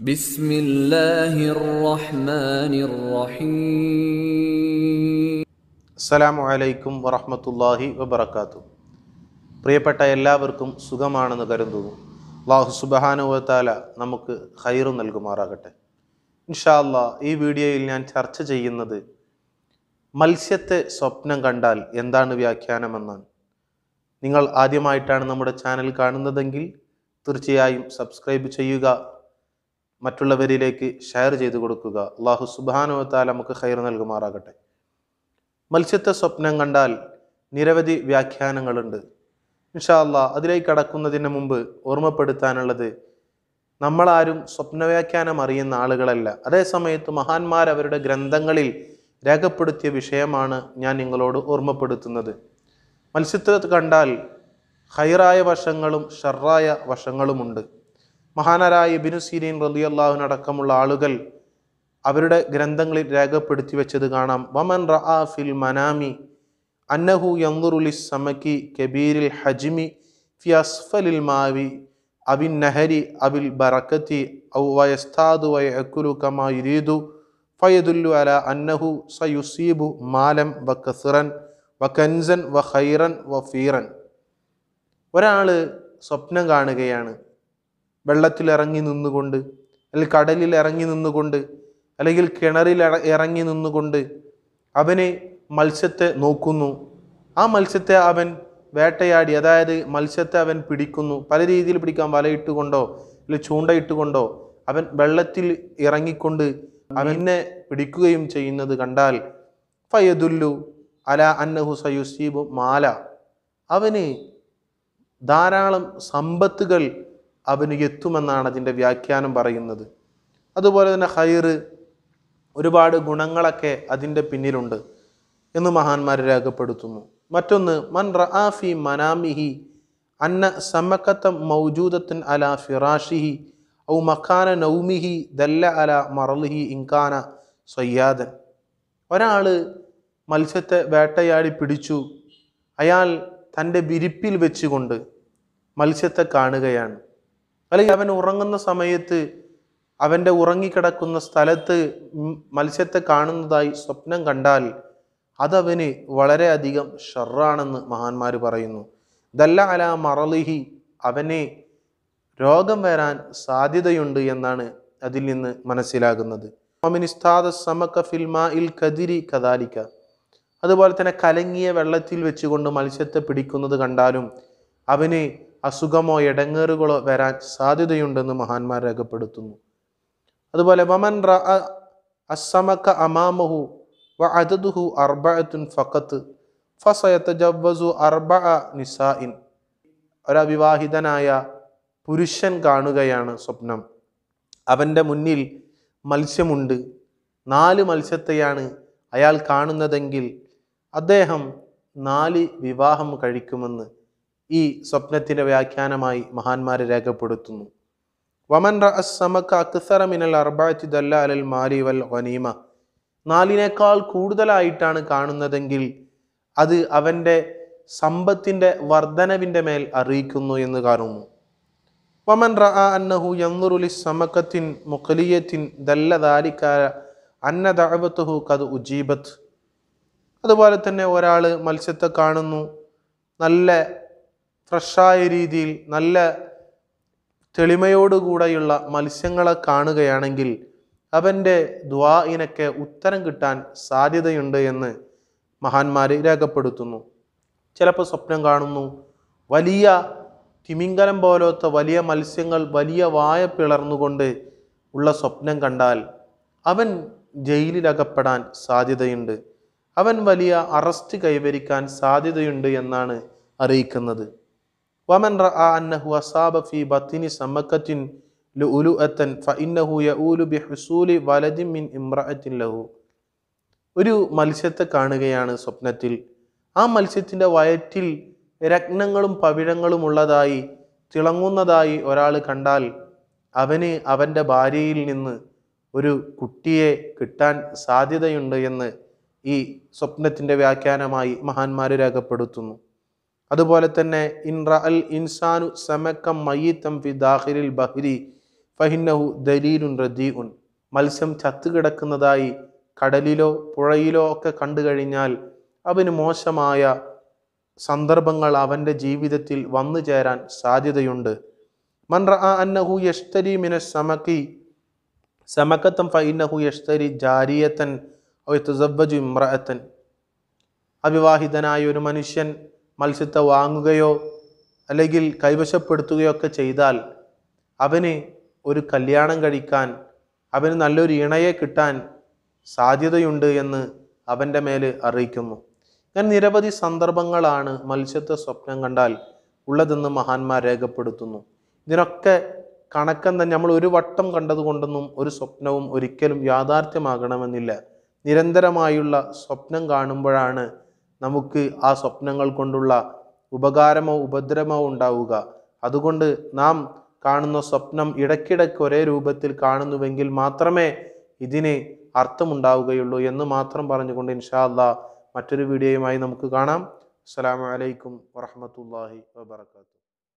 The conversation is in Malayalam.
അസ്സലാമു അലൈക്കും വറഹമത്തല്ലാഹി വബർക്കാത്തു പ്രിയപ്പെട്ട എല്ലാവർക്കും സുഖമാണെന്ന് കരുതുന്നു അള്ളാഹു സുബഹാനുവത്താല നമുക്ക് ഹൈറും നൽകുമാറാകട്ടെ ഇൻഷാല്ല ഈ വീഡിയോയിൽ ഞാൻ ചർച്ച ചെയ്യുന്നത് മത്സ്യത്തെ സ്വപ്നം കണ്ടാൽ എന്താണ് വ്യാഖ്യാനമെന്നാണ് നിങ്ങൾ ആദ്യമായിട്ടാണ് നമ്മുടെ ചാനൽ കാണുന്നതെങ്കിൽ തീർച്ചയായും സബ്സ്ക്രൈബ് ചെയ്യുക മറ്റുള്ളവരിലേക്ക് ഷെയർ ചെയ്തു കൊടുക്കുക അള്ളാഹു സുബാനുവത്താൽ നമുക്ക് ഖൈർ നൽകുമാറാകട്ടെ മത്സ്യത്തെ സ്വപ്നം കണ്ടാൽ നിരവധി വ്യാഖ്യാനങ്ങളുണ്ട് ഇൻഷാ അല്ലാ അതിലേക്ക് കടക്കുന്നതിന് മുമ്പ് ഓർമ്മപ്പെടുത്താനുള്ളത് നമ്മളാരും സ്വപ്നവ്യാഖ്യാനം അറിയുന്ന ആളുകളല്ല അതേസമയത്ത് മഹാന്മാർ അവരുടെ ഗ്രന്ഥങ്ങളിൽ രേഖപ്പെടുത്തിയ വിഷയമാണ് ഞാൻ നിങ്ങളോട് ഓർമ്മപ്പെടുത്തുന്നത് മത്സ്യത്തെ കണ്ടാൽ ഹൈറായ വശങ്ങളും ഷെറായ വശങ്ങളുമുണ്ട് മഹാനരായ ഇബിനു സീരീൻ റലിയല്ലാഹുവിന് അടക്കമുള്ള ആളുകൾ അവരുടെ ഗ്രന്ഥങ്ങളിൽ രേഖപ്പെടുത്തി വെച്ചത് കാണാം വമൻ റഅ ഫിൽ മനാമി അന്നഹു യന്ദുറുലി സമക്കി കബീരിൽ ഹജ്മി ഫി അസ്ഫലിൽ മാവി അബിൻ നഹരി അബിൽ ബറക്കത്തി ഔ വയസ്താദു വയക്കുലു കമാ യുരീദു ഫയദുല്ലു അല അന്നഹു സയുസീബു മാലം വ കസിറൻ വ കൻസൻ വ ഹൈറൻ വ ഫീറൻ ഒരാൾ സ്വപ്നം കാണുകയാണ് വെള്ളത്തിൽ ഇറങ്ങി നിന്നുകൊണ്ട് അല്ലെങ്കിൽ കടലിൽ ഇറങ്ങി നിന്നുകൊണ്ട് അല്ലെങ്കിൽ കിണറിൽ ഇറങ്ങി നിന്നുകൊണ്ട് അവനെ മത്സ്യത്തെ നോക്കുന്നു ആ മത്സ്യത്തെ അവൻ വേട്ടയാടി അതായത് മത്സ്യത്തെ അവൻ പിടിക്കുന്നു പല രീതിയിൽ പിടിക്കാം വലയിട്ടുകൊണ്ടോ അല്ലെങ്കിൽ ചൂണ്ടയിട്ടുകൊണ്ടോ അവൻ വെള്ളത്തിൽ ഇറങ്ങിക്കൊണ്ട് അവനെ പിടിക്കുകയും ചെയ്യുന്നത് കണ്ടാൽ ഫയദുല്ലു അല അന്നഹു സയുസീബ് മാല അവന് ധാരാളം സമ്പത്തുകൾ അവന് എത്തുമെന്നാണ് അതിൻ്റെ വ്യാഖ്യാനം പറയുന്നത് അതുപോലെ തന്നെ ഹൈറ് ഒരുപാട് ഗുണങ്ങളൊക്കെ അതിൻ്റെ പിന്നിലുണ്ട് എന്ന് മഹാന്മാർ രേഖപ്പെടുത്തുന്നു മറ്റൊന്ന് മൻ റആഫി മനാമിഹി അന്ന സമക്കത്ത മൗജൂദത്തിൻ അല ഫിറാഷിഹി ഔ മക്കാന നൗമിഹി ദല്ല അല മറലിഹി ഇൻകാന സയ്യാദൻ ഒരാൾ മത്സ്യത്തെ വേട്ടയാടി പിടിച്ചു അയാൾ തൻ്റെ വിരിപ്പിൽ വെച്ചുകൊണ്ട് മത്സ്യത്തെ കാണുകയാണ് അല്ലെങ്കിൽ അവൻ ഉറങ്ങുന്ന സമയത്ത് അവൻ്റെ ഉറങ്ങിക്കിടക്കുന്ന സ്ഥലത്ത് മത്സ്യത്തെ കാണുന്നതായി സ്വപ്നം കണ്ടാൽ അതവന് വളരെയധികം ഷെറാണെന്ന് മഹാന്മാർ പറയുന്നു ദല്ല അല മറലിഹി അവനെ രോഗം വരാൻ സാധ്യതയുണ്ട് എന്നാണ് അതിൽ നിന്ന് മനസ്സിലാകുന്നത് സമക്ക കദിരി കദാലിക്ക അതുപോലെ തന്നെ കലങ്ങിയ വെള്ളത്തിൽ വെച്ചുകൊണ്ട് മത്സ്യത്തെ പിടിക്കുന്നത് കണ്ടാലും അവന് അസുഖമോ ഇടങ്ങേറുകളോ വരാൻ സാധ്യതയുണ്ടെന്ന് മഹാന്മാർ രേഖപ്പെടുത്തുന്നു അതുപോലെ വമൻ റ അസമക്ക അമാമഹു വ ഫക്കത്ത് അർബഅത്തുൻ ഫഖത്ത് അർബ അർബഅ ഇൻ ഒരവിവാഹിതനായ പുരുഷൻ കാണുകയാണ് സ്വപ്നം അവൻ്റെ മുന്നിൽ മത്സ്യമുണ്ട് നാല് മത്സ്യത്തെയാണ് അയാൾ കാണുന്നതെങ്കിൽ അദ്ദേഹം നാല് വിവാഹം കഴിക്കുമെന്ന് ഈ സ്വപ്നത്തിൻ്റെ വ്യാഖ്യാനമായി മഹാന്മാരെ രേഖപ്പെടുത്തുന്നു വമൻ റമക്ക അക്സറ മിനൽ അർബാത്തി ദല്ല അലൽ മാലി വൽ ഖനീമ നാലിനേക്കാൾ കൂടുതലായിട്ടാണ് കാണുന്നതെങ്കിൽ അത് അവൻ്റെ സമ്പത്തിൻ്റെ വർധനവിൻ്റെ മേൽ അറിയിക്കുന്നു എന്ന് കാണുന്നു വമൻ റ അന്നഹു യന്നുറുലി സമക്കത്തിൻ മുഖലിയത്തിൻ ദല്ല ദാലിക്കാര അന്ന ദഅവത്തുഹു കത് ഉജീബത്ത് അതുപോലെ തന്നെ ഒരാൾ മത്സ്യത്തെ കാണുന്നു നല്ല ഫ്രഷായ രീതിയിൽ നല്ല തെളിമയോടുകൂടെയുള്ള മത്സ്യങ്ങളെ കാണുകയാണെങ്കിൽ അവൻ്റെ ദ്വാഇനൊക്കെ ഉത്തരം കിട്ടാൻ സാധ്യതയുണ്ട് എന്ന് മഹാന്മാർ രേഖപ്പെടുത്തുന്നു ചിലപ്പോൾ സ്വപ്നം കാണുന്നു വലിയ തിമിങ്കലം പോലത്തെ വലിയ മത്സ്യങ്ങൾ വലിയ വായ പിളർന്നുകൊണ്ട് ഉള്ള സ്വപ്നം കണ്ടാൽ അവൻ ജയിലിലകപ്പെടാൻ സാധ്യതയുണ്ട് അവൻ വലിയ അറസ്റ്റ് കൈവരിക്കാൻ സാധ്യതയുണ്ട് എന്നാണ് അറിയിക്കുന്നത് വമൻ അന്നഹു അസാബ ഫി ബത്തിനി സമക്കത്തിൻ ലുഅത്തൻ ഫഇന്നഹു യഊലു ബിഹുസൂലി വലദിൻ മിൻ ഇംറഅത്തിൻ ലഹു ഒരു മത്സ്യത്തെ കാണുകയാണ് സ്വപ്നത്തിൽ ആ മത്സ്യത്തിൻ്റെ വയറ്റിൽ രത്നങ്ങളും പവിഴങ്ങളും ഉള്ളതായി തിളങ്ങുന്നതായി ഒരാൾ കണ്ടാൽ അവന് അവൻ്റെ ഭാര്യയിൽ നിന്ന് ഒരു കുട്ടിയെ കിട്ടാൻ സാധ്യതയുണ്ട് എന്ന് ഈ സ്വപ്നത്തിൻ്റെ വ്യാഖ്യാനമായി മഹാന്മാർ രേഖപ്പെടുത്തുന്നു അതുപോലെ തന്നെ ഇൻറ അൽ ഇൻസാനു സമക്കം മയ്യത്തം ഫി ദാഹിരിൽ ബഹ്രി ഫഹിന്നഹു ദലീലുൻ റജീഉൻ മത്സ്യം ചത്തുകിടക്കുന്നതായി കടലിലോ പുഴയിലോ ഒക്കെ കണ്ടു കഴിഞ്ഞാൽ അവന് മോശമായ സന്ദർഭങ്ങൾ അവൻ്റെ ജീവിതത്തിൽ വന്നു ചേരാൻ സാധ്യതയുണ്ട് മൻറ അന്നഹു യഷ്തരി മിന സമക്കി സമക്കത്തം ഫൈനഹു യഷ്തരി ജാരിയത്തൻ ഒത്തുസബ്ബജു ഇമ്രഅത്തൻ അവിവാഹിതനായ ഒരു മനുഷ്യൻ മത്സ്യത്തെ വാങ്ങുകയോ അല്ലെങ്കിൽ കൈവശപ്പെടുത്തുകയോ ഒക്കെ ചെയ്താൽ അവന് ഒരു കല്യാണം കഴിക്കാൻ അവന് നല്ലൊരു ഇണയെ കിട്ടാൻ സാധ്യതയുണ്ട് എന്ന് അവൻ്റെ മേൽ അറിയിക്കുന്നു അങ്ങനെ നിരവധി സന്ദർഭങ്ങളാണ് മത്സ്യത്തെ സ്വപ്നം കണ്ടാൽ ഉള്ളതെന്ന് മഹാന്മാർ രേഖപ്പെടുത്തുന്നു ഇതിനൊക്കെ കണക്കം തന്നെ നമ്മൾ ഒരു വട്ടം കണ്ടതുകൊണ്ടൊന്നും ഒരു സ്വപ്നവും ഒരിക്കലും യാഥാർത്ഥ്യമാകണമെന്നില്ല നിരന്തരമായുള്ള സ്വപ്നം കാണുമ്പോഴാണ് നമുക്ക് ആ സ്വപ്നങ്ങൾ കൊണ്ടുള്ള ഉപകാരമോ ഉപദ്രവമോ ഉണ്ടാവുക അതുകൊണ്ട് നാം കാണുന്ന സ്വപ്നം ഇടയ്ക്കിടയ്ക്ക് ഒരേ രൂപത്തിൽ കാണുന്നുവെങ്കിൽ മാത്രമേ ഇതിന് അർത്ഥമുണ്ടാവുകയുള്ളൂ എന്ന് മാത്രം പറഞ്ഞുകൊണ്ട് ഇൻഷാല്ല മറ്റൊരു വീഡിയോയുമായി നമുക്ക് കാണാം അസ്സാം വലൈക്കും വറഹമത്തല്ലാഹി വാബർക്കാത്തു